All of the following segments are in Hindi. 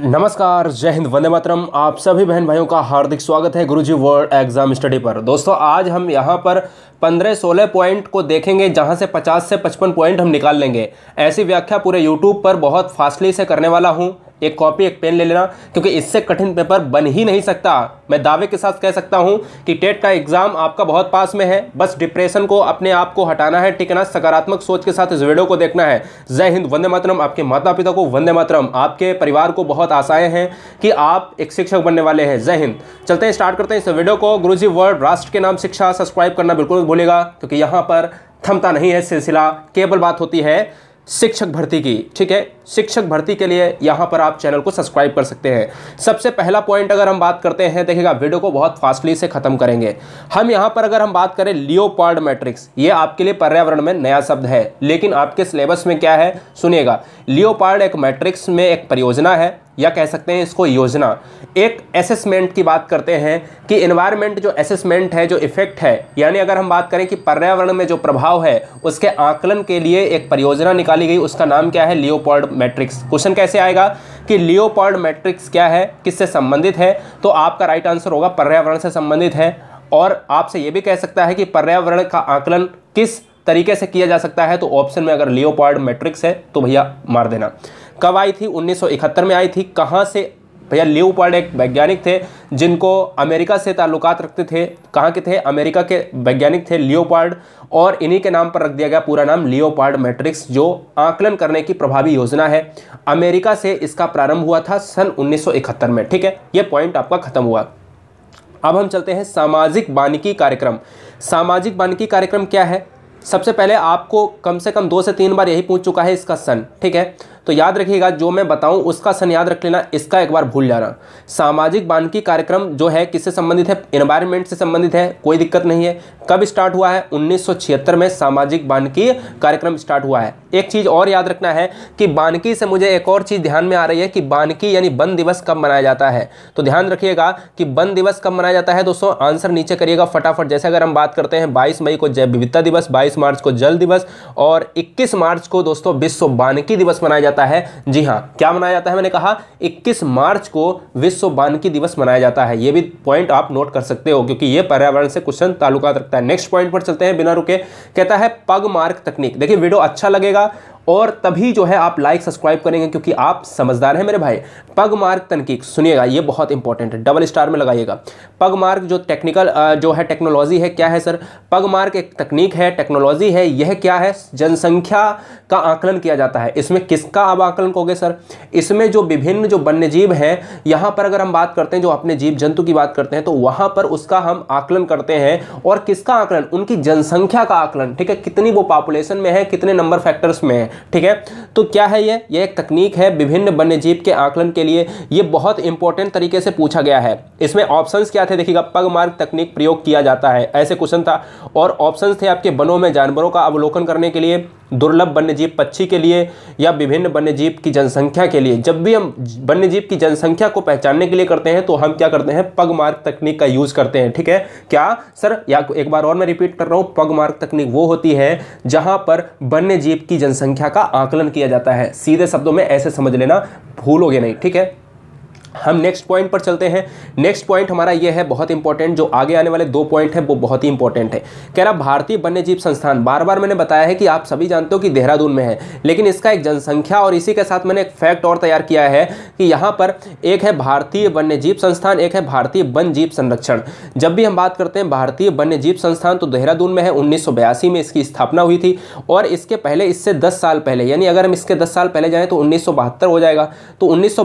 नमस्कार जय हिंद वंदे मातरम आप सभी बहन भाइयों का हार्दिक स्वागत है गुरुजी वर्ल्ड एग्जाम स्टडी पर दोस्तों आज हम यहाँ पर 15-16 पॉइंट को देखेंगे जहाँ से 50 से 55 पॉइंट हम निकाल लेंगे ऐसी व्याख्या पूरे यूट्यूब पर बहुत फास्टली से करने वाला हूँ एक कॉपी एक पेन ले लेना क्योंकि इससे कठिन पेपर बन ही नहीं सकता मैं दावे के साथ कह सकता हूं कि टेट का एग्ज़ाम आपका बहुत पास में है बस डिप्रेशन को अपने आप को हटाना है ठीक है ना सकारात्मक सोच के साथ इस वीडियो को देखना है जय हिंद वंदे मातरम आपके माता पिता को वंदे मातरम आपके परिवार को बहुत आशाएं हैं कि आप एक शिक्षक बनने वाले हैं जय हिंद चलते हैं स्टार्ट करते हैं इस वीडियो को गुरु जी वर्ल्ड राष्ट्र के नाम शिक्षा सब्सक्राइब करना बिल्कुल भूलेगा क्योंकि यहाँ पर थमता नहीं है सिलसिला केवल बात होती है शिक्षक भर्ती की ठीक है शिक्षक भर्ती के लिए यहाँ पर आप चैनल को सब्सक्राइब कर सकते हैं सबसे पहला पॉइंट अगर हम बात करते हैं देखिएगा वीडियो को बहुत फास्टली से खत्म करेंगे हम यहाँ पर अगर हम बात करें लियोपार्ड मैट्रिक्स ये आपके लिए पर्यावरण में नया शब्द है लेकिन आपके सिलेबस में क्या है सुनिएगा लियोपार्ड एक मैट्रिक्स में एक परियोजना है या कह सकते हैं इसको योजना एक असेसमेंट की बात करते हैं कि इन्वायरमेंट जो असेसमेंट है जो इफेक्ट है यानी अगर हम बात करें कि पर्यावरण में जो प्रभाव है उसके आकलन के लिए एक परियोजना निकाली गई उसका नाम क्या है लियोपॉर्ड मैट्रिक्स क्वेश्चन कैसे आएगा कि लियोपॉर्ड मैट्रिक्स क्या है किससे संबंधित है तो आपका राइट आंसर होगा पर्यावरण से संबंधित है और आपसे ये भी कह सकता है कि पर्यावरण का आकलन किस तरीके से किया जा सकता है तो ऑप्शन में अगर लियोपॉर्ड मैट्रिक्स है तो भैया मार देना कब आई थी 1971 में आई थी कहाँ से भैया लियो पार्ड एक वैज्ञानिक थे जिनको अमेरिका से ताल्लुकात रखते थे कहाँ के थे अमेरिका के वैज्ञानिक थे लियो पार्ड और इन्हीं के नाम पर रख दिया गया पूरा नाम लियो पार्ड मैट्रिक्स जो आकलन करने की प्रभावी योजना है अमेरिका से इसका प्रारंभ हुआ था सन उन्नीस में ठीक है ये पॉइंट आपका खत्म हुआ अब हम चलते हैं सामाजिक वानिकी कार्यक्रम सामाजिक वानिकी कार्यक्रम क्या है सबसे पहले आपको कम से कम दो से तीन बार यही पूछ चुका है इसका सन ठीक है तो याद रखिएगा जो मैं बताऊं उसका सन याद रख लेना इसका एक बार भूल जाना सामाजिक बानकी कार्यक्रम जो है किससे संबंधित है इन्वायरमेंट से संबंधित है कोई दिक्कत नहीं है कब स्टार्ट हुआ है उन्नीस में सामाजिक बानकी कार्यक्रम स्टार्ट हुआ है एक चीज़ और याद रखना है कि बानकी से मुझे एक और चीज़ ध्यान में आ रही है कि बानकी यानी वन दिवस कब मनाया जाता है तो ध्यान रखिएगा कि वन दिवस कब मनाया जाता है दोस्तों आंसर नीचे करिएगा फटाफट जैसे अगर हम बात करते हैं बाईस मई को जैव विविधता दिवस बाईस मार्च को जल दिवस और इक्कीस मार्च को दोस्तों विश्व बानकी दिवस मनाया जाता जाता है जी हाँ क्या मनाया जाता है मैंने कहा 21 मार्च को विश्व बानकी दिवस मनाया जाता है ये भी पॉइंट आप नोट कर सकते हो क्योंकि ये पर्यावरण से क्वेश्चन ताल्लुकात रखता है नेक्स्ट पॉइंट पर चलते हैं बिना रुके कहता है पग मार्क तकनीक देखिए वीडियो अच्छा लगेगा और तभी जो है आप लाइक सब्सक्राइब करेंगे क्योंकि आप समझदार हैं मेरे भाई पग मार्क तनकीक सुनिएगा ये बहुत इंपॉर्टेंट है डबल स्टार में लगाइएगा पग मार्क जो टेक्निकल जो है टेक्नोलॉजी है क्या है सर पग मार्क एक तकनीक है टेक्नोलॉजी है यह क्या है जनसंख्या का आकलन किया जाता है इसमें किसका आप आकलन कहोगे सर इसमें जो विभिन्न जो वन्य जीव हैं यहाँ पर अगर हम बात करते हैं जो अपने जीव जंतु की बात करते हैं तो वहाँ पर उसका हम आकलन करते हैं और किसका आकलन उनकी जनसंख्या का आकलन ठीक है कितनी वो पॉपुलेशन में है कितने नंबर फैक्टर्स में है ठीक है तो क्या है ये ये एक तकनीक है विभिन्न वन्य जीव के आकलन के लिए ये बहुत इंपॉर्टेंट तरीके से पूछा गया है इसमें ऑप्शन क्या थे देखिएगा पग मार्ग तकनीक प्रयोग किया जाता है ऐसे क्वेश्चन था और ऑप्शन थे आपके वनों में जानवरों का अवलोकन करने के लिए दुर्लभ वन्यजीव पक्षी के लिए या विभिन्न वन्यजीव की जनसंख्या के लिए जब भी हम वन्यजीव की जनसंख्या को पहचानने के लिए करते हैं तो हम क्या करते हैं पग मार्ग तकनीक का यूज़ करते हैं ठीक है क्या सर या एक बार और मैं रिपीट कर रहा हूँ पग मार्ग तकनीक वो होती है जहाँ पर वन्यजीव की जनसंख्या का आकलन किया जाता है सीधे शब्दों में ऐसे समझ लेना भूलोगे नहीं ठीक है हम नेक्स्ट पॉइंट पर चलते हैं नेक्स्ट पॉइंट हमारा यह है बहुत इंपॉर्टेंट जो आगे आने वाले दो पॉइंट है वो बहुत ही इंपॉर्टेंट है कह रहा भारतीय वन्यजीव संस्थान बार बार मैंने बताया है कि आप सभी जानते हो कि देहरादून में है लेकिन इसका एक जनसंख्या और इसी के साथ मैंने एक फैक्ट और तैयार किया है कि यहाँ पर एक है भारतीय वन्यजीव संस्थान एक है भारतीय वन जीव संरक्षण जब भी हम बात करते हैं भारतीय वन्यजीव संस्थान तो देहरादून में है उन्नीस में इसकी स्थापना हुई थी और इसके पहले इससे दस साल पहले यानी अगर हम इसके दस साल पहले जाएँ तो उन्नीस हो जाएगा तो उन्नीस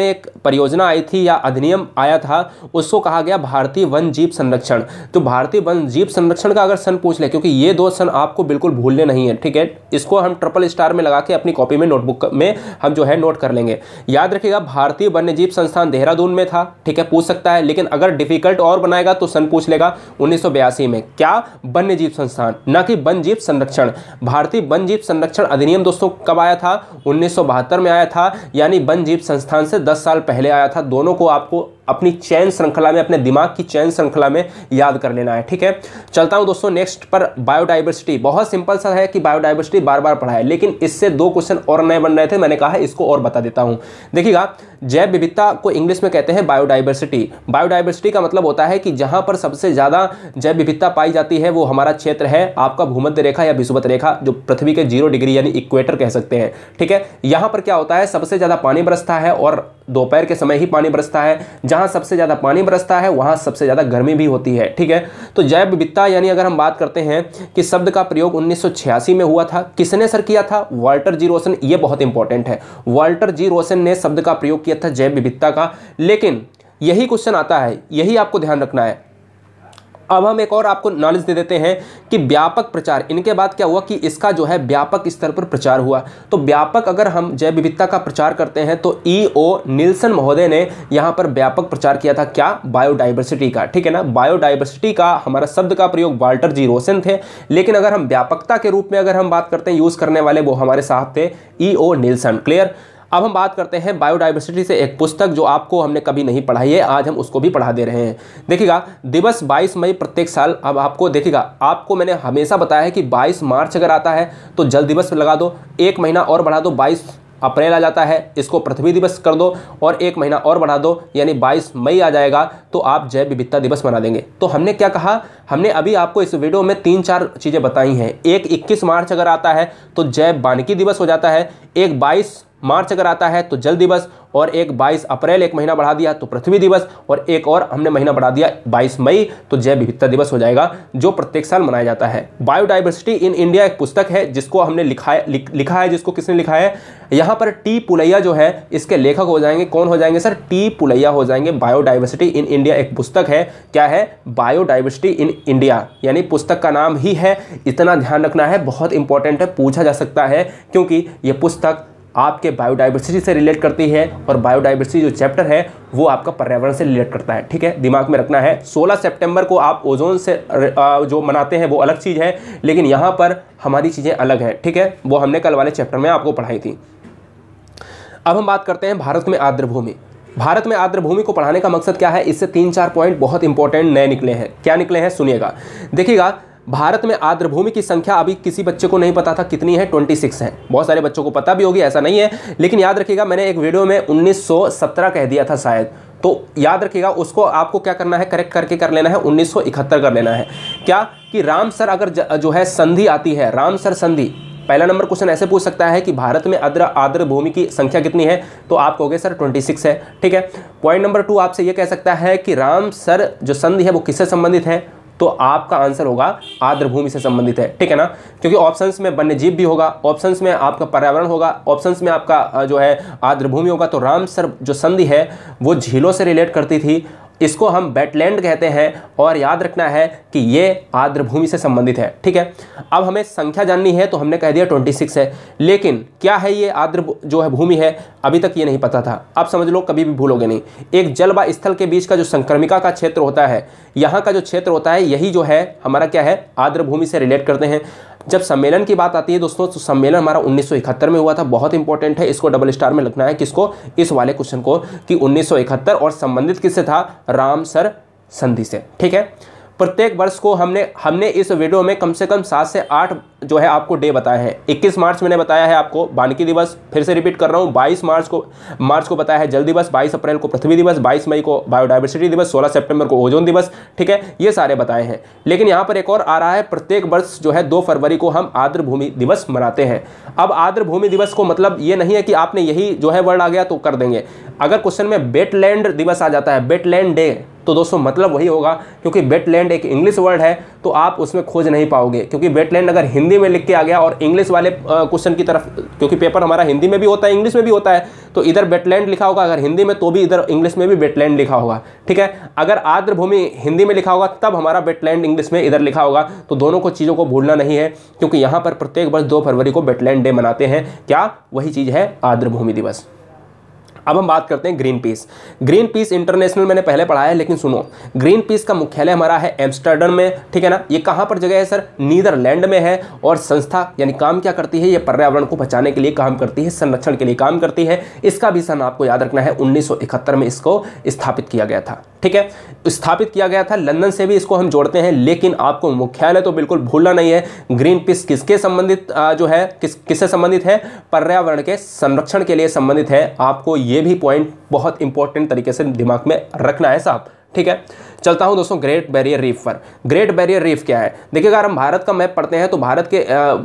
में एक परियोजना योजना आई थी या अधिनियम आया था उसको कहा गया भारतीय वन जीव संरक्षण तो भारतीय वन जीव संरक्षण का अगर सन पूछ ले क्योंकि ये दो सन आपको बिल्कुल भूलने नहीं है ठीक है इसको हम ट्रिपल स्टार में लगा के अपनी कॉपी में नोटबुक में हम जो है नोट कर लेंगे याद रखिएगा भारतीय वन्य जीव संस्थान देहरादून में था ठीक है पूछ सकता है लेकिन अगर डिफिकल्ट और बनाएगा तो सन पूछ लेगा उन्नीस में क्या वन्य जीव संस्थान न कि वन जीव संरक्षण भारतीय वन जीव संरक्षण अधिनियम दोस्तों कब आया था उन्नीस में आया था यानी वन जीव संस्थान से दस साल पहले आया बताया था दोनों को आपको अपनी चैन श्रृंखला में अपने दिमाग की चैन श्रृंखला में याद कर लेना है ठीक है चलता हूँ दोस्तों नेक्स्ट पर बायोडाइवर्सिटी बहुत सिंपल सा है कि बायोडाइवर्सिटी बार बार पढ़ा है लेकिन इससे दो क्वेश्चन और नए बन रहे थे मैंने कहा है इसको और बता देता हूँ देखिएगा जैव विविधता को इंग्लिश में कहते हैं बायोडाइवर्सिटी बायोडाइवर्सिटी का मतलब होता है कि जहाँ पर सबसे ज़्यादा जैव विविधता पाई जाती है वो हमारा क्षेत्र है आपका भूमध्य रेखा या विषुवत रेखा जो पृथ्वी के जीरो डिग्री यानी इक्वेटर कह सकते हैं ठीक है यहाँ पर क्या होता है सबसे ज़्यादा पानी बरसता है और दोपहर के समय ही पानी बरसता है जहाँ जहां सबसे ज़्यादा पानी बरसता है वहां सबसे ज़्यादा गर्मी भी होती है ठीक है तो जैव विविधता यानी अगर हम बात करते हैं कि शब्द का प्रयोग उन्नीस में हुआ था किसने सर किया था वाल्टर जी रोशन ये बहुत इंपॉर्टेंट है वाल्टर जी रोशन ने शब्द का प्रयोग किया था जैव विविधता का लेकिन यही क्वेश्चन आता है यही आपको ध्यान रखना है अब हम एक और आपको नॉलेज दे देते हैं कि व्यापक प्रचार इनके बाद क्या हुआ कि इसका जो है व्यापक स्तर पर प्रचार हुआ तो व्यापक अगर हम जैव विविधता का प्रचार करते हैं तो ई ओ नील्सन महोदय ने यहाँ पर व्यापक प्रचार किया था क्या बायोडाइवर्सिटी का ठीक है ना बायोडाइवर्सिटी का हमारा शब्द का प्रयोग वाल्टर जी रोशन थे लेकिन अगर हम व्यापकता के रूप में अगर हम बात करते हैं यूज़ करने वाले वो हमारे साहब थे ई ओ नील्सन क्लियर अब हम बात करते हैं बायोडाइवर्सिटी से एक पुस्तक जो आपको हमने कभी नहीं पढ़ाई है आज हम उसको भी पढ़ा दे रहे हैं देखिएगा दिवस 22 मई प्रत्येक साल अब आपको देखिएगा आपको मैंने हमेशा बताया है कि 22 मार्च अगर आता है तो जल दिवस लगा दो एक महीना और बढ़ा दो 22 अप्रैल आ जाता है इसको पृथ्वी दिवस कर दो और एक महीना और बढ़ा दो यानी बाईस मई आ जाएगा तो आप जैव विविधता दिवस मना देंगे तो हमने क्या कहा हमने अभी आपको इस वीडियो में तीन चार चीज़ें बताई हैं एक 21 मार्च अगर आता है तो जैव वानिकी दिवस हो जाता है एक 22 मार्च अगर आता है तो जल दिवस और एक 22 अप्रैल एक महीना बढ़ा दिया तो पृथ्वी दिवस और एक और हमने महीना बढ़ा दिया 22 मई तो जैव विविधता दिवस हो जाएगा जो प्रत्येक साल मनाया जाता है बायोडाइवर्सिटी इन इंडिया एक पुस्तक है जिसको हमने लिखा है लिख, लिखा है जिसको किसने लिखा है यहाँ पर टी पुलैया जो है इसके लेखक हो जाएंगे कौन हो जाएंगे सर टी पुलैया हो जाएंगे बायोडाइवर्सिटी इन इंडिया एक पुस्तक है क्या है बायोडाइवर्सिटी इन इंडिया यानी पुस्तक का नाम ही है इतना ध्यान रखना है बहुत इंपॉर्टेंट है पूछा जा सकता है क्योंकि ये पुस्तक आपके बायोडाइवर्सिटी से रिलेट करती है और बायोडाइवर्सिटी जो चैप्टर है वो आपका पर्यावरण से रिलेट करता है ठीक है दिमाग में रखना है 16 सितंबर को आप ओजोन से जो मनाते हैं वो अलग चीज़ है लेकिन यहाँ पर हमारी चीज़ें अलग हैं ठीक है वो हमने कल वाले चैप्टर में आपको पढ़ाई थी अब हम बात करते हैं भारत में आर्द्र भूमि भारत में आर्द्र भूमि को पढ़ाने का मकसद क्या है इससे तीन चार पॉइंट बहुत इंपॉर्टेंट नए निकले हैं क्या निकले हैं सुनिएगा देखिएगा भारत में भूमि की संख्या अभी किसी बच्चे को नहीं पता था कितनी है 26 है बहुत सारे बच्चों को पता भी होगी ऐसा नहीं है लेकिन याद रखिएगा मैंने एक वीडियो में 1917 कह दिया था शायद तो याद रखिएगा उसको आपको क्या करना है करेक्ट करके कर लेना है 1971 कर लेना है क्या कि राम सर अगर जो है संधि आती है राम सर संधि पहला नंबर क्वेश्चन ऐसे पूछ सकता है कि भारत में अद्र आद्र भूमि की संख्या कितनी है तो आप कहोगे सर 26 है ठीक है पॉइंट नंबर टू आपसे यह कह सकता है कि राम सर जो संधि है वो किससे संबंधित है तो आपका आंसर होगा आर्द्र भूमि से संबंधित है ठीक है ना क्योंकि ऑप्शंस में वन्य जीव भी होगा ऑप्शंस में आपका पर्यावरण होगा ऑप्शंस में आपका जो है आर्द्र भूमि होगा तो रामसर जो संधि है वो झीलों से रिलेट करती थी इसको हम बेटलैंड कहते हैं और याद रखना है कि ये आर्द्र भूमि से संबंधित है ठीक है अब हमें संख्या जाननी है तो हमने कह दिया ट्वेंटी सिक्स है लेकिन क्या है ये आर्द्र जो है भूमि है अभी तक ये नहीं पता था अब समझ लो कभी भी भूलोगे नहीं एक जल व स्थल के बीच का जो संक्रमिका का क्षेत्र होता है यहाँ का जो क्षेत्र होता है यही जो है हमारा क्या है आर्द्र भूमि से रिलेट करते हैं जब सम्मेलन की बात आती है दोस्तों तो सम्मेलन हमारा उन्नीस में हुआ था बहुत इंपॉर्टेंट है इसको डबल स्टार में लिखना है किसको इस वाले क्वेश्चन को कि उन्नीस और संबंधित किससे था राम सर संधि से ठीक है प्रत्येक वर्ष को हमने हमने इस वीडियो में कम से कम सात से आठ जो है आपको डे बताया है 21 मार्च मैंने बताया है आपको बानकी दिवस फिर से रिपीट कर रहा हूँ 22 मार्च को मार्च को बताया है जल दिवस 22 अप्रैल को पृथ्वी दिवस 22 मई को बायोडाइवर्सिटी दिवस 16 सितंबर को ओजोन दिवस ठीक है ये सारे बताए हैं लेकिन यहाँ पर एक और आ रहा है प्रत्येक वर्ष जो है दो फरवरी को हम आर्द्र भूमि दिवस मनाते हैं अब आर्द्र भूमि दिवस को मतलब ये नहीं है कि आपने यही जो है वर्ड आ गया तो कर देंगे अगर क्वेश्चन में बेटलैंड दिवस आ जाता है बेटलैंड डे तो दोस्तों मतलब वही होगा क्योंकि बेटलैंड एक इंग्लिश वर्ड है तो आप उसमें खोज नहीं पाओगे क्योंकि बेटलैंड अगर हिंदी में लिख के आ गया और इंग्लिश वाले क्वेश्चन की तरफ क्योंकि पेपर हमारा हिंदी में भी होता है इंग्लिश में भी होता है तो इधर बेटलैंड लिखा होगा अगर हिंदी में तो भी इधर इंग्लिश में भी बेटलैंड लिखा होगा ठीक है अगर आर्द्र भूमि हिंदी में लिखा होगा तब हमारा बेटलैंड इंग्लिश में इधर लिखा होगा तो दोनों को चीज़ों को भूलना नहीं है क्योंकि यहाँ पर प्रत्येक वर्ष दो फरवरी को बेटलैंड डे मनाते हैं क्या वही चीज़ है आर्द्र भूमि दिवस अब हम बात करते हैं Greenpeace Greenpeace International मैंने पहले पढ़ा है लेकिन सुनो ग्रीन पीस का मुख्यालय हमारा है एम्स्टर्डम में ठीक है ना ये कहाँ पर जगह है सर नीदरलैंड में है और संस्था यानी काम क्या करती है ये पर्यावरण को बचाने के लिए काम करती है संरक्षण के लिए काम करती है इसका भी सन आपको याद रखना है उन्नीस में इसको स्थापित किया गया था ठीक है स्थापित किया गया था लंदन से भी इसको हम जोड़ते हैं लेकिन आपको मुख्यालय तो बिल्कुल भूलना नहीं है ग्रीन पीस किसके संबंधित जो है किस किससे संबंधित है पर्यावरण के संरक्षण के लिए संबंधित है आपको ये भी पॉइंट बहुत इंपॉर्टेंट तरीके से दिमाग में रखना है साहब ठीक है चलता हूं दोस्तों ग्रेट बैरियर रीफ पर ग्रेट बैरियर रीफ क्या है देखिए अगर हम भारत का मैप पढ़ते हैं तो भारत के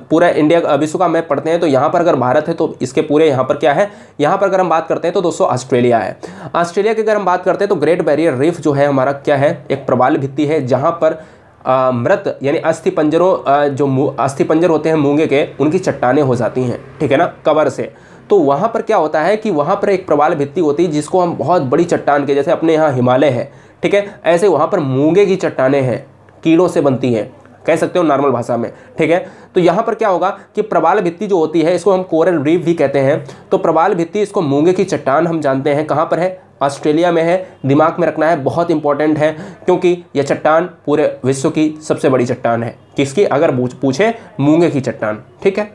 पूरा इंडिया विश्व का मैप पढ़ते हैं तो यहां पर अगर भारत है तो इसके पूरे यहां पर क्या है यहां पर अगर हम बात करते हैं तो दोस्तों ऑस्ट्रेलिया है ऑस्ट्रेलिया की अगर हम बात करते हैं तो ग्रेट बैरियर रीफ जो है हमारा क्या है एक प्रबाल भित्ति है जहां पर आ, मृत यानी अस्थि पंजरों जो अस्थि पंजर होते हैं मूंगे के उनकी चट्टाने हो जाती हैं ठीक है ना कवर से तो वहाँ पर क्या होता है कि वहाँ पर एक प्रवाल भित्ति होती है जिसको हम बहुत बड़ी चट्टान के जैसे अपने यहाँ हिमालय है ठीक है ऐसे वहाँ पर मूंगे की चट्टाने हैं कीड़ों से बनती हैं कह सकते हो नॉर्मल भाषा में ठीक है तो यहाँ पर क्या होगा कि प्रवाल भित्ति जो होती है इसको हम कोरल रीफ भी कहते हैं तो प्रवाल भित्ति इसको मूंगे की चट्टान हम जानते हैं कहाँ पर है ऑस्ट्रेलिया में है दिमाग में रखना है बहुत इंपॉर्टेंट है क्योंकि यह चट्टान पूरे विश्व की सबसे बड़ी चट्टान है किसकी अगर पूछे मूंगे की चट्टान ठीक है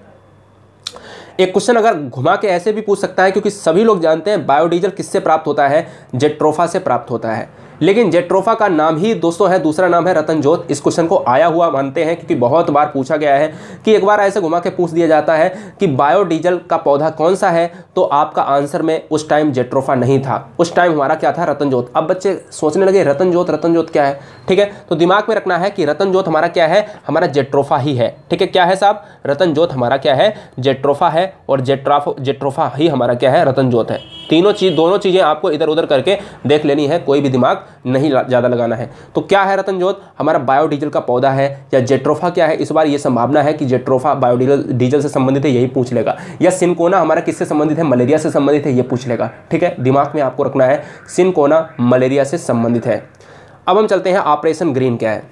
एक क्वेश्चन अगर घुमा के ऐसे भी पूछ सकता है क्योंकि सभी लोग जानते हैं बायोडीजल किससे प्राप्त होता है जेट्रोफा से प्राप्त होता है लेकिन जेट्रोफा का नाम ही दोस्तों है दूसरा नाम है रतन जोत इस क्वेश्चन को आया हुआ मानते हैं क्योंकि बहुत बार पूछा गया है कि एक बार ऐसे घुमा के पूछ दिया जाता है कि बायोडीजल का पौधा कौन सा है तो आपका आंसर में उस टाइम जेट्रोफा नहीं था उस टाइम हमारा क्या था रतन जोत अब बच्चे सोचने लगे रतन जोत रतन जोत क्या है ठीक है तो दिमाग में रखना है कि रतन जोत हमारा क्या है हमारा जेट्रोफा ही है ठीक है क्या है साहब रतन जोत हमारा क्या है जेट्रोफा है और जेट्राफो जेट्रोफा ही हमारा क्या है रतन जोत है तीनों चीज दोनों चीज़ें आपको इधर उधर करके देख लेनी है कोई भी दिमाग नहीं ज़्यादा लगाना है तो क्या है रतन जोत हमारा बायोडीजल का पौधा है या जेट्रोफा क्या है इस बार ये संभावना है कि जेट्रोफा बायोडीजल डीजल से संबंधित है यही पूछ लेगा या सिनकोना हमारा किससे संबंधित है मलेरिया से संबंधित है ये पूछ लेगा ठीक है दिमाग में आपको रखना है सिनकोना मलेरिया से संबंधित है अब हम चलते हैं ऑपरेशन ग्रीन क्या है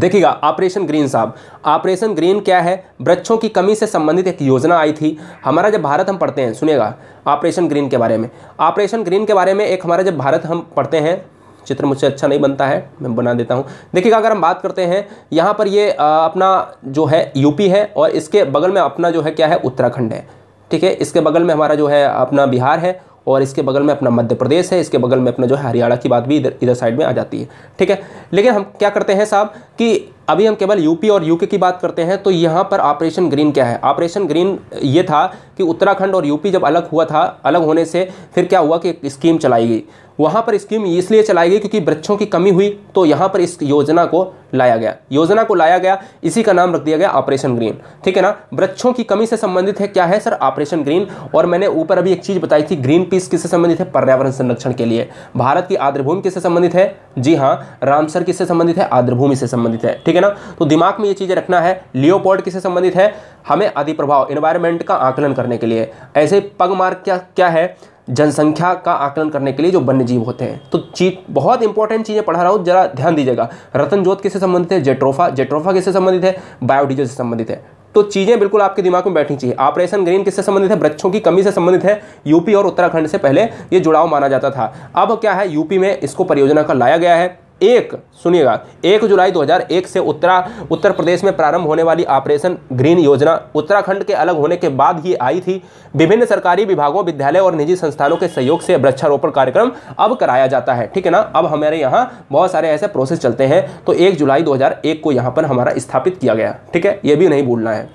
देखिएगा ऑपरेशन ग्रीन साहब ऑपरेशन ग्रीन क्या है वृक्षों की कमी से संबंधित एक योजना आई थी हमारा जब भारत हम पढ़ते हैं सुनेगा ऑपरेशन ग्रीन के बारे में ऑपरेशन ग्रीन के बारे में एक हमारा जब भारत हम पढ़ते हैं चित्र मुझसे अच्छा नहीं बनता है मैं बना देता हूँ देखिएगा अगर हम बात करते हैं यहाँ पर ये अपना जो है यूपी है और इसके बगल में अपना जो है क्या है उत्तराखंड है ठीक है इसके बगल में हमारा जो है अपना बिहार है और इसके बगल में अपना मध्य प्रदेश है इसके बगल में अपना जो है हरियाणा की बात भी इधर इधर साइड में आ जाती है ठीक है लेकिन हम क्या करते हैं साहब कि अभी हम केवल यूपी और यूके की बात करते हैं तो यहाँ पर ऑपरेशन ग्रीन क्या है ऑपरेशन ग्रीन ये था कि उत्तराखंड और यूपी जब अलग हुआ था अलग होने से फिर क्या हुआ कि एक स्कीम चलाई गई वहाँ पर स्कीम इसलिए चलाई गई क्योंकि वृक्षों की कमी हुई तो यहाँ पर इस योजना को लाया गया योजना को लाया गया इसी का नाम रख दिया गया ऑपरेशन ग्रीन ठीक है ना वृक्षों की कमी से संबंधित है क्या है सर ऑपरेशन ग्रीन और मैंने ऊपर अभी एक चीज़ बताई थी ग्रीन पीस किससे संबंधित है पर्यावरण संरक्षण के लिए भारत की भूमि किससे संबंधित है जी हाँ रामसर किससे संबंधित है आर्द्रभूमि से संबंधित है ठीक है ना तो दिमाग में ये चीज़ें रखना है लियोपोल्ड किससे संबंधित है हमें आदि प्रभाव इन्वायरमेंट का आकलन करने के लिए ऐसे पग मार्ग क्या क्या है जनसंख्या का आकलन करने के लिए जो वन्य जीव होते हैं तो चीज बहुत इंपॉर्टेंट चीज़ें पढ़ा रहा हूँ जरा ध्यान दीजिएगा रतन जोत किससे संबंधित है जेट्रोफा जेट्रोफा किससे संबंधित है बायोडीजल से संबंधित है तो चीज़ें बिल्कुल आपके दिमाग में बैठनी चाहिए ऑपरेशन ग्रीन किससे संबंधित है वृक्षों की कमी से संबंधित है यूपी और उत्तराखंड से पहले ये जुड़ाव माना जाता था अब क्या है यूपी में इसको परियोजना का लाया गया है एक सुनिएगा एक जुलाई 2001 से उत्तरा उत्तर प्रदेश में प्रारंभ होने वाली ऑपरेशन ग्रीन योजना उत्तराखंड के अलग होने के बाद ही आई थी विभिन्न सरकारी विभागों विद्यालय और निजी संस्थानों के सहयोग से वृक्षारोपण कार्यक्रम अब कराया जाता है ठीक है ना अब हमारे यहाँ बहुत सारे ऐसे प्रोसेस चलते हैं तो एक जुलाई दो को यहाँ पर हमारा स्थापित किया गया ठीक है ये भी नहीं भूलना है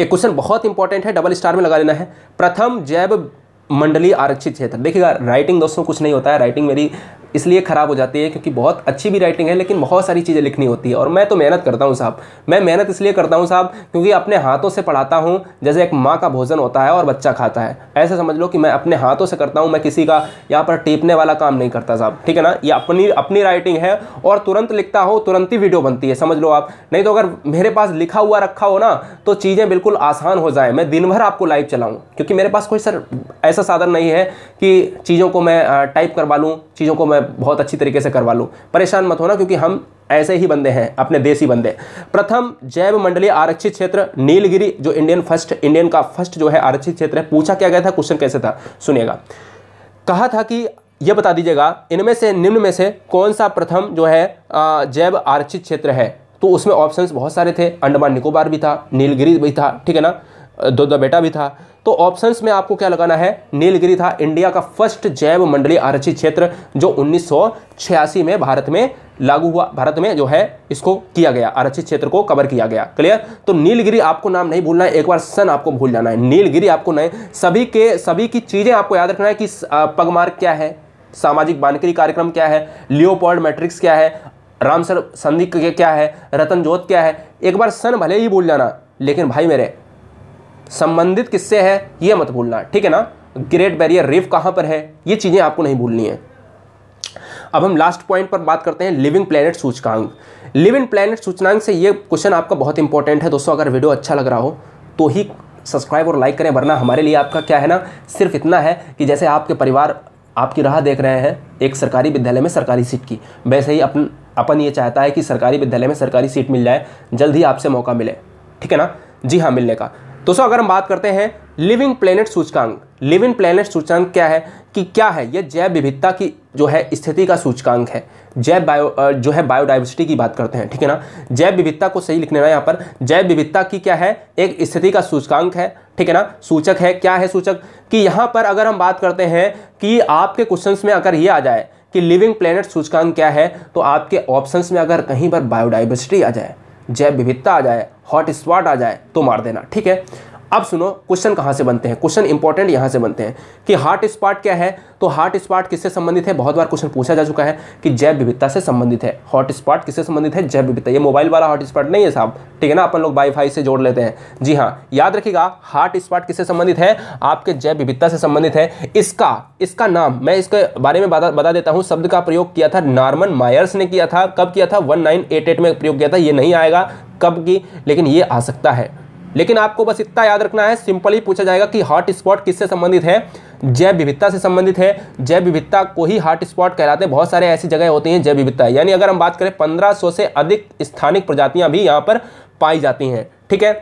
एक क्वेश्चन बहुत इंपॉर्टेंट है डबल स्टार में लगा लेना है प्रथम जैव मंडली आरक्षित क्षेत्र देखिएगा राइटिंग दोस्तों कुछ नहीं होता है राइटिंग मेरी इसलिए ख़राब हो जाती है क्योंकि बहुत अच्छी भी राइटिंग है लेकिन बहुत सारी चीज़ें लिखनी होती है और मैं तो मेहनत करता हूँ साहब मैं मेहनत इसलिए करता हूँ साहब क्योंकि अपने हाथों से पढ़ाता हूँ जैसे एक माँ का भोजन होता है और बच्चा खाता है ऐसे समझ लो कि मैं अपने हाथों से करता हूँ मैं किसी का यहाँ पर टेपने वाला काम नहीं करता साहब ठीक है ना ये अपनी अपनी राइटिंग है और तुरंत लिखता हो तुरंत ही वीडियो बनती है समझ लो आप नहीं तो अगर मेरे पास लिखा हुआ रखा हो ना तो चीज़ें बिल्कुल आसान हो जाए मैं दिन भर आपको लाइव चलाऊँ क्योंकि मेरे पास कोई सर ऐसा साधन नहीं है कि चीज़ों को मैं टाइप करवा लूँ चीज़ों को मैं बहुत अच्छी तरीके से करवा लूँ परेशान मत होना क्योंकि हम ऐसे ही बंदे हैं अपने देसी बंदे प्रथम जैव मंडली आरक्षित क्षेत्र नीलगिरी जो इंडियन फर्स्ट इंडियन का फर्स्ट जो है आरक्षित क्षेत्र है पूछा क्या गया था क्वेश्चन कैसे था सुनिएगा कहा था कि यह बता दीजिएगा इनमें से निम्न में से कौन सा प्रथम जो है जैव आरक्षित क्षेत्र है तो उसमें ऑप्शंस बहुत सारे थे अंडमान निकोबार भी था नीलगिरी भी था ठीक है ना दो द बेटा भी था तो ऑप्शंस में आपको क्या लगाना है नीलगिरी था इंडिया का फर्स्ट जैव मंडली आरक्षित क्षेत्र जो उन्नीस में भारत में लागू हुआ भारत में जो है इसको किया गया आरक्षित क्षेत्र को कवर किया गया क्लियर तो नीलगिरी आपको नाम नहीं भूलना है एक बार सन आपको भूल जाना है नीलगिरी आपको नहीं सभी के सभी की चीज़ें आपको याद रखना है कि पगमार्ग क्या है सामाजिक बानकरी कार्यक्रम क्या है लियोपोल्ड मैट्रिक्स क्या है रामसर संधि क्या है रतन जोत क्या है एक बार सन भले ही भूल जाना लेकिन भाई मेरे संबंधित किससे है ये मत भूलना ठीक है ना ग्रेट बैरियर रिफ कहां पर है ये चीज़ें आपको नहीं भूलनी है अब हम लास्ट पॉइंट पर बात करते हैं लिविंग प्लेनेट सूचकांक लिविंग प्लेनेट सूचनांक से ये क्वेश्चन आपका बहुत इंपॉर्टेंट है दोस्तों अगर वीडियो अच्छा लग रहा हो तो ही सब्सक्राइब और लाइक करें वरना हमारे लिए आपका क्या है ना सिर्फ इतना है कि जैसे आपके परिवार आपकी राह देख रहे हैं एक सरकारी विद्यालय में सरकारी सीट की वैसे ही अपन अपन ये चाहता है कि सरकारी विद्यालय में सरकारी सीट मिल जाए जल्द ही आपसे मौका मिले ठीक है ना जी हाँ मिलने का दोस्तों अगर हम बात करते हैं लिविंग प्लेनेट सूचकांक लिविंग प्लेनेट सूचकांक क्या है कि क्या है यह जैव विविधता की जो है स्थिति का सूचकांक है जैव बायो जो है बायोडाइवर्सिटी की बात करते हैं ठीक है ना जैव विविधता को सही लिखने यहाँ पर जैव विविधता की क्या है एक स्थिति का सूचकांक है ठीक है ना सूचक है क्या है सूचक कि यहाँ पर अगर हम बात करते हैं कि आपके क्वेश्चन में अगर ये आ जाए कि लिविंग प्लेनेट सूचकांक क्या है तो आपके ऑप्शंस में अगर कहीं पर बायोडाइवर्सिटी आ जाए जैव विविधता आ जाए हॉट स्पॉट आ जाए तो मार देना ठीक है अब सुनो क्वेश्चन कहाँ से बनते हैं क्वेश्चन इंपॉर्टेंट यहाँ से बनते हैं कि हार्ट स्पॉट क्या है तो हार्ट स्पॉट किससे संबंधित है बहुत बार क्वेश्चन पूछा जा चुका है कि जैव विविधता से संबंधित है हॉट स्पॉट किससे संबंधित है जैव विविधता ये मोबाइल वाला हॉट स्पॉट नहीं है साहब ठीक है ना अपन लोग वाईफाई से जोड़ लेते हैं जी हाँ याद रखिएगा हार्ट स्पॉट किससे संबंधित है आपके जैव विविधता से संबंधित है इसका इसका नाम मैं इसके बारे में बता देता हूँ शब्द का प्रयोग किया था नॉर्मन मायर्स ने किया था कब किया था वन में प्रयोग किया था ये नहीं आएगा कब की लेकिन ये आ सकता है लेकिन आपको बस इतना याद रखना है सिंपली पूछा जाएगा कि हॉट स्पॉट किससे संबंधित है जैव विविधता से संबंधित है जैव विविधता को ही हॉट स्पॉट कहलाते हैं बहुत सारे ऐसी जगह होती हैं जैव विविधता यानी अगर हम बात करें पंद्रह से अधिक स्थानिक प्रजातियां भी यहाँ पर पाई जाती हैं ठीक है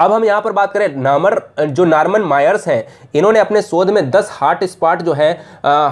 अब हम यहाँ पर बात करें नामर जो नार्मन मायर्स हैं इन्होंने अपने शोध में दस हार्ट स्पॉट जो है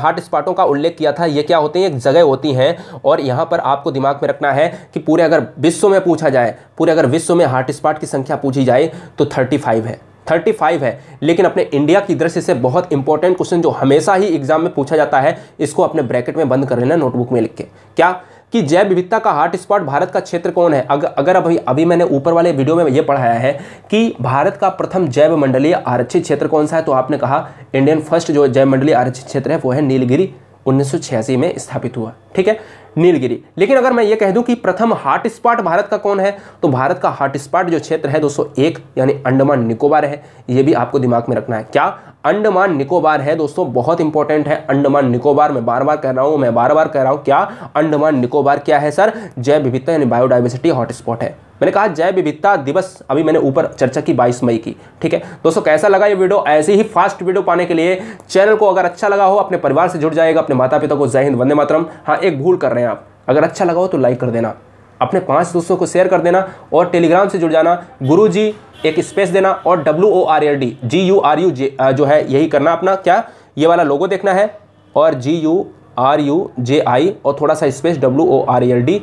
हार्ट स्पॉटों का उल्लेख किया था ये क्या होते हैं एक जगह होती हैं और यहाँ पर आपको दिमाग में रखना है कि पूरे अगर विश्व में पूछा जाए पूरे अगर विश्व में हार्ट स्पॉट की संख्या पूछी जाए तो थर्टी है थर्टी फाइव है लेकिन अपने इंडिया की दृष्टि से बहुत इंपॉर्टेंट क्वेश्चन जो हमेशा ही एग्जाम में पूछा जाता है इसको अपने ब्रैकेट में बंद कर लेना नोटबुक में लिख के क्या कि जैव विविधता का हॉटस्पॉट भारत का क्षेत्र कौन है अग, अगर अभी अभी मैंने ऊपर वाले वीडियो में यह पढ़ाया है कि भारत का प्रथम जैव मंडलीय आरक्षित क्षेत्र कौन सा है तो आपने कहा इंडियन फर्स्ट जो जैव मंडलीय आरक्षित क्षेत्र है वो है नीलगिरी उन्नीस में स्थापित हुआ ठीक है नीलगिरी लेकिन अगर मैं ये कह दूं कि प्रथम हॉटस्पॉट भारत का कौन है तो भारत का हॉटस्पॉट जो क्षेत्र है दोस्तों एक यानी अंडमान निकोबार है ये भी आपको दिमाग में रखना है क्या अंडमान निकोबार है दोस्तों बहुत इंपॉर्टेंट है अंडमान निकोबार मैं बार बार कह रहा हूँ मैं बार बार कह रहा हूँ क्या अंडमान निकोबार क्या है सर जैव विविधता यानी बायोडाइवर्सिटी हॉटस्पॉट है मैंने कहा जैव विविधता दिवस अभी मैंने ऊपर चर्चा की 22 मई की ठीक है दोस्तों कैसा लगा ये वीडियो ऐसे ही फास्ट वीडियो पाने के लिए चैनल को अगर अच्छा लगा हो अपने परिवार से जुड़ जाएगा अपने माता पिता को जय हिंद वंदे मातरम हाँ एक भूल कर रहे हैं आप अगर अच्छा लगा हो तो लाइक कर देना अपने पाँच दोस्तों को शेयर कर देना और टेलीग्राम से जुड़ जाना गुरु जी एक स्पेस देना और W O R L D G U R U J जो है यही करना अपना क्या ये वाला लोगो देखना है और G U R U J I और थोड़ा सा space W O R L D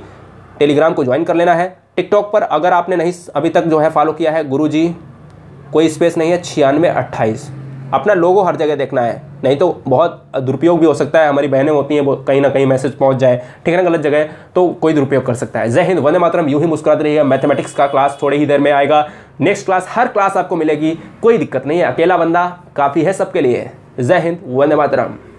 telegram को ज्वाइन कर लेना है टिकटॉक पर अगर आपने नहीं अभी तक जो है फॉलो किया है गुरु जी कोई स्पेस नहीं है छियानवे अट्ठाईस अपना लोगो हर जगह देखना है नहीं तो बहुत दुरुपयोग भी हो सकता है हमारी बहनें होती हैं कहीं ना कहीं मैसेज पहुंच जाए ठीक है ना गलत जगह तो कोई दुरुपयोग कर सकता है जय हिंद वंदे मातरम यूं ही मुस्कुराते रहिएगा मैथमेटिक्स का क्लास थोड़ी ही देर में आएगा नेक्स्ट क्लास हर क्लास आपको मिलेगी कोई दिक्कत नहीं है अकेला बंदा काफ़ी है सबके लिए जय हिंद वंदे मातरम